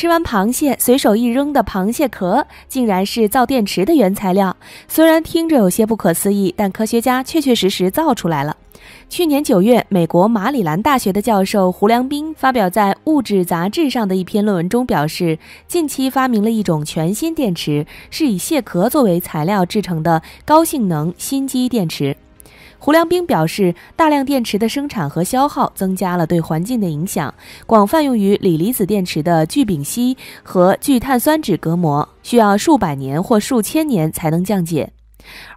吃完螃蟹随手一扔的螃蟹壳，竟然是造电池的原材料。虽然听着有些不可思议，但科学家确确实实造出来了。去年九月，美国马里兰大学的教授胡良斌发表在《物质》杂志上的一篇论文中表示，近期发明了一种全新电池，是以蟹壳作为材料制成的高性能新基电池。胡良兵表示，大量电池的生产和消耗增加了对环境的影响。广泛用于锂离子电池的聚丙烯和聚碳酸酯隔膜需要数百年或数千年才能降解。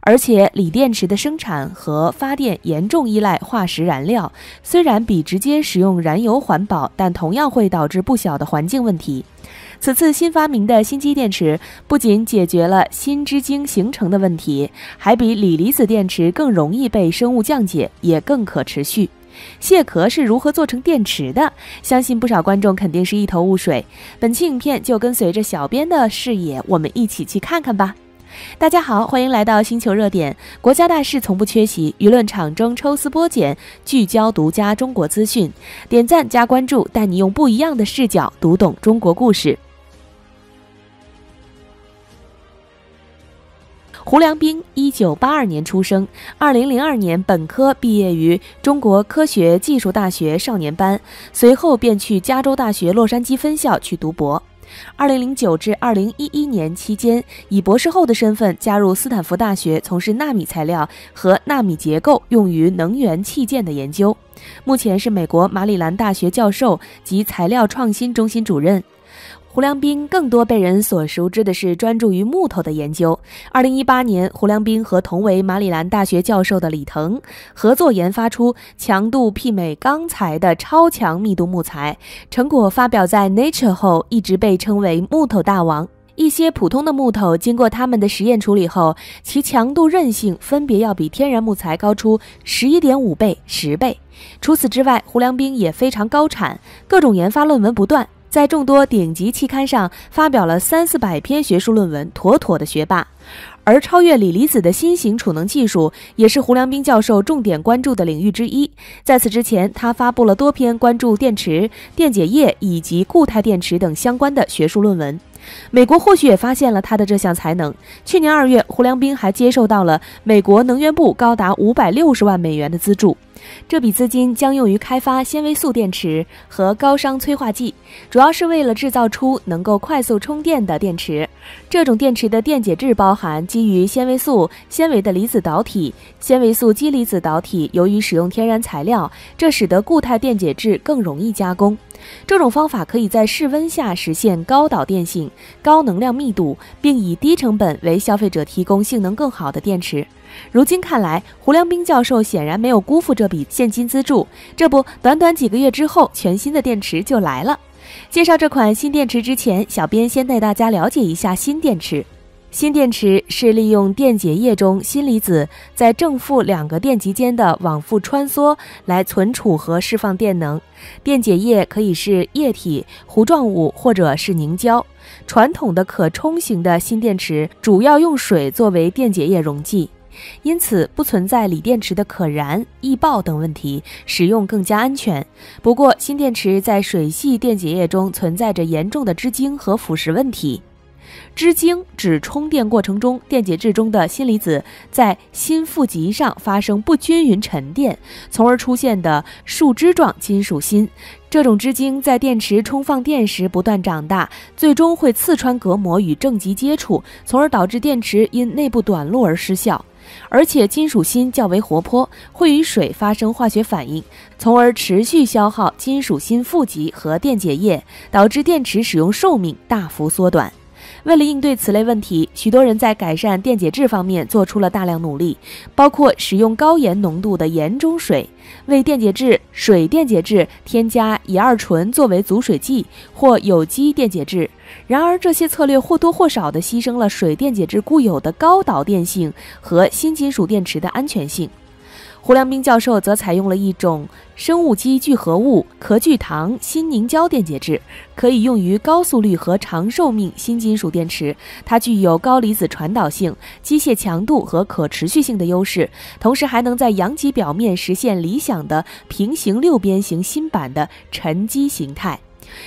而且，锂电池的生产和发电严重依赖化石燃料，虽然比直接使用燃油环保，但同样会导致不小的环境问题。此次新发明的锌基电池不仅解决了锌之晶形成的问题，还比锂离子电池更容易被生物降解，也更可持续。蟹壳是如何做成电池的？相信不少观众肯定是一头雾水。本期影片就跟随着小编的视野，我们一起去看看吧。大家好，欢迎来到星球热点，国家大事从不缺席，舆论场中抽丝剥茧，聚焦独家中国资讯，点赞加关注，带你用不一样的视角读懂中国故事。胡良斌一九八二年出生，二零零二年本科毕业于中国科学技术大学少年班，随后便去加州大学洛杉矶分校去读博。二零零九至二零一一年期间，以博士后的身份加入斯坦福大学，从事纳米材料和纳米结构用于能源器件的研究。目前是美国马里兰大学教授及材料创新中心主任。胡良斌更多被人所熟知的是专注于木头的研究。二零一八年，胡良斌和同为马里兰大学教授的李腾合作研发出强度媲美钢材的超强密度木材，成果发表在《Nature》后，一直被称为“木头大王”。一些普通的木头经过他们的实验处理后，其强度韧性分别要比天然木材高出十一点五倍、十倍。除此之外，胡良斌也非常高产，各种研发论文不断。在众多顶级期刊上发表了三四百篇学术论文，妥妥的学霸。而超越锂离子的新型储能技术也是胡良斌教授重点关注的领域之一。在此之前，他发布了多篇关注电池、电解液以及固态电池等相关的学术论文。美国或许也发现了他的这项才能。去年二月，胡良斌还接受到了美国能源部高达五百六十万美元的资助。这笔资金将用于开发纤维素电池和高熵催化剂，主要是为了制造出能够快速充电的电池。这种电池的电解质包含基于纤维素纤维的离子导体，纤维素基离子导体由于使用天然材料，这使得固态电解质更容易加工。这种方法可以在室温下实现高导电性、高能量密度，并以低成本为消费者提供性能更好的电池。如今看来，胡良斌教授显然没有辜负这笔现金资助。这不，短短几个月之后，全新的电池就来了。介绍这款新电池之前，小编先带大家了解一下新电池。锌电池是利用电解液中锌离子在正负两个电极间的往复穿梭来存储和释放电能，电解液可以是液体、糊状物或者是凝胶。传统的可充型的锌电池主要用水作为电解液溶剂，因此不存在锂电池的可燃、易爆等问题，使用更加安全。不过，锌电池在水系电解液中存在着严重的枝晶和腐蚀问题。枝晶指充电过程中电解质中的锌离子在锌负极上发生不均匀沉淀，从而出现的树枝状金属锌。这种枝晶在电池充放电时不断长大，最终会刺穿隔膜与正极接触，从而导致电池因内部短路而失效。而且，金属锌较为活泼，会与水发生化学反应，从而持续消耗金属锌负极和电解液，导致电池使用寿命大幅缩短。为了应对此类问题，许多人在改善电解质方面做出了大量努力，包括使用高盐浓度的盐中水、为电解质水电解质添加乙二醇作为阻水剂或有机电解质。然而，这些策略或多或少地牺牲了水电解质固有的高导电性和锌金属电池的安全性。胡良斌教授则采用了一种生物基聚合物壳聚糖锌凝胶电解质，可以用于高速率和长寿命锌金属电池。它具有高离子传导性、机械强度和可持续性的优势，同时还能在阳极表面实现理想的平行六边形锌板的沉积形态。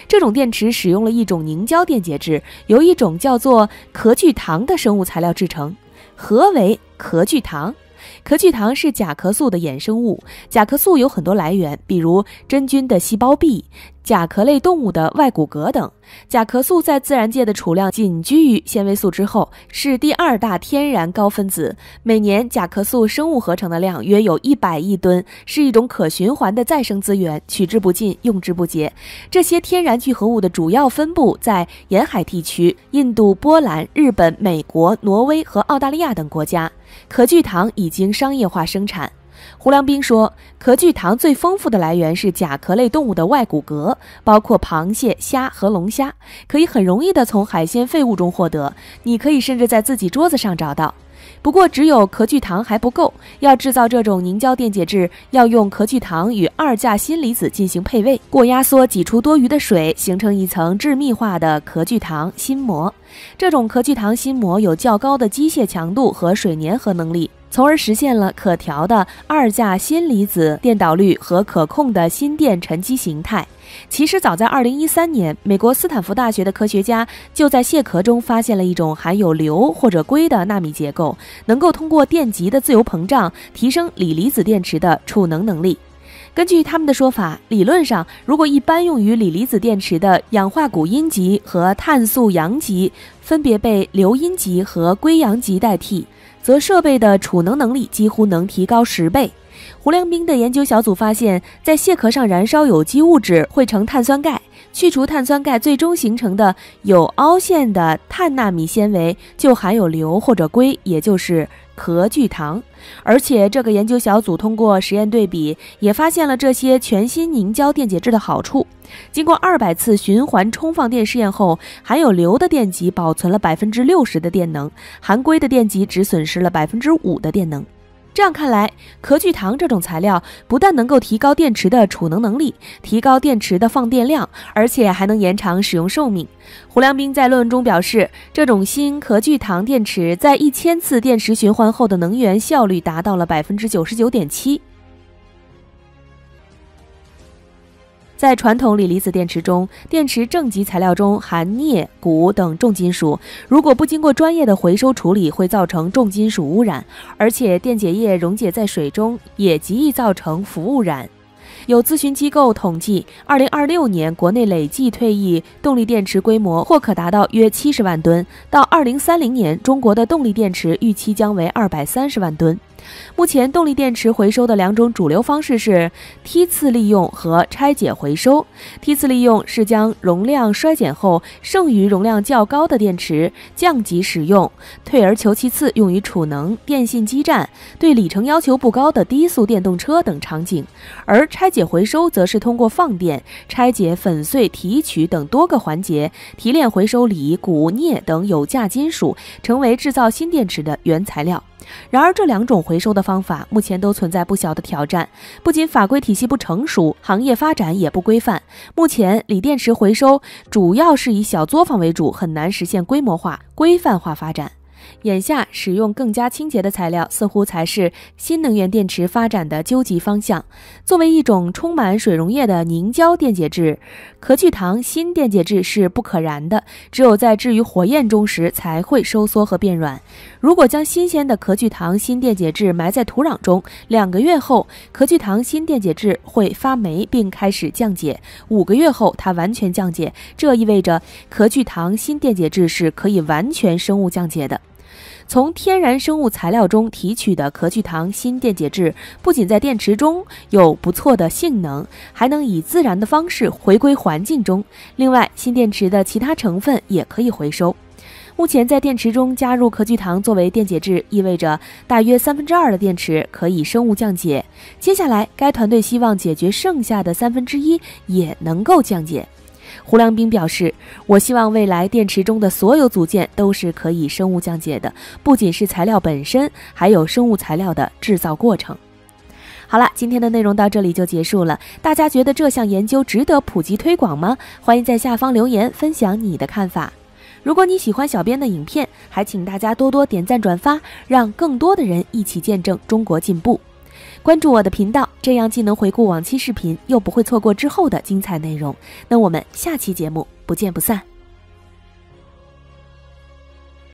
这种电池使用了一种凝胶电解质，由一种叫做壳聚糖的生物材料制成。何为壳聚糖？壳聚糖是甲壳素的衍生物，甲壳素有很多来源，比如真菌的细胞壁。甲壳类动物的外骨骼等，甲壳素在自然界的储量仅居于纤维素之后，是第二大天然高分子。每年甲壳素生物合成的量约有一百亿吨，是一种可循环的再生资源，取之不尽，用之不竭。这些天然聚合物的主要分布在沿海地区，印度、波兰、日本、美国、挪威和澳大利亚等国家。壳聚糖已经商业化生产。胡良斌说，壳聚糖最丰富的来源是甲壳类动物的外骨骼，包括螃蟹、虾和龙虾，可以很容易的从海鲜废物中获得。你可以甚至在自己桌子上找到。不过，只有壳聚糖还不够，要制造这种凝胶电解质，要用壳聚糖与二价锌离子进行配位，过压缩挤出多余的水，形成一层致密化的壳聚糖锌膜。这种壳聚糖锌膜有较高的机械强度和水粘合能力。从而实现了可调的二价锌离子电导率和可控的锌电沉积形态。其实早在2013年，美国斯坦福大学的科学家就在蟹壳中发现了一种含有硫或者硅的纳米结构，能够通过电极的自由膨胀提升锂离子电池的储能能力。根据他们的说法，理论上如果一般用于锂离子电池的氧化钴阴极和碳素阳极分别被硫阴极和硅阳极代替。则设备的储能能力几乎能提高十倍。胡良斌的研究小组发现，在蟹壳上燃烧有机物质会成碳酸钙，去除碳酸钙最终形成的有凹陷的碳纳米纤维就含有硫或者硅，也就是壳聚糖。而且这个研究小组通过实验对比，也发现了这些全新凝胶电解质的好处。经过二百次循环充放电试验后，含有硫的电极保存了百分之六十的电能，含硅的电极只损失了百分之五的电能。这样看来，壳聚糖这种材料不但能够提高电池的储能能力，提高电池的放电量，而且还能延长使用寿命。胡良斌在论文中表示，这种新壳聚糖电池在一千次电池循环后的能源效率达到了百分之九十九点七。在传统锂离子电池中，电池正极材料中含镍、钴等重金属，如果不经过专业的回收处理，会造成重金属污染，而且电解液溶解在水中也极易造成氟污染。有咨询机构统计，二零二六年国内累计退役动力电池规模或可达到约七十万吨；到二零三零年，中国的动力电池预期将为二百三十万吨。目前，动力电池回收的两种主流方式是梯次利用和拆解回收。梯次利用是将容量衰减后剩余容量较高的电池降级使用，退而求其次用于储能、电信基站、对里程要求不高的低速电动车等场景；而拆拆解回收则是通过放电、拆解、粉碎、提取等多个环节，提炼回收锂、钴、镍等有价金属，成为制造新电池的原材料。然而，这两种回收的方法目前都存在不小的挑战，不仅法规体系不成熟，行业发展也不规范。目前，锂电池回收主要是以小作坊为主，很难实现规模化、规范化发展。眼下，使用更加清洁的材料似乎才是新能源电池发展的究极方向。作为一种充满水溶液的凝胶电解质，壳聚糖锌电解质是不可燃的，只有在置于火焰中时才会收缩和变软。如果将新鲜的壳聚糖锌电解质埋在土壤中，两个月后，壳聚糖锌电解质会发霉并开始降解；五个月后，它完全降解。这意味着壳聚糖锌电解质是可以完全生物降解的。从天然生物材料中提取的壳聚糖新电解质，不仅在电池中有不错的性能，还能以自然的方式回归环境中。另外，新电池的其他成分也可以回收。目前，在电池中加入壳聚糖作为电解质，意味着大约三分之二的电池可以生物降解。接下来，该团队希望解决剩下的三分之一也能够降解。胡良斌表示：“我希望未来电池中的所有组件都是可以生物降解的，不仅是材料本身，还有生物材料的制造过程。”好了，今天的内容到这里就结束了。大家觉得这项研究值得普及推广吗？欢迎在下方留言分享你的看法。如果你喜欢小编的影片，还请大家多多点赞转发，让更多的人一起见证中国进步。关注我的频道，这样既能回顾往期视频，又不会错过之后的精彩内容。那我们下期节目不见不散。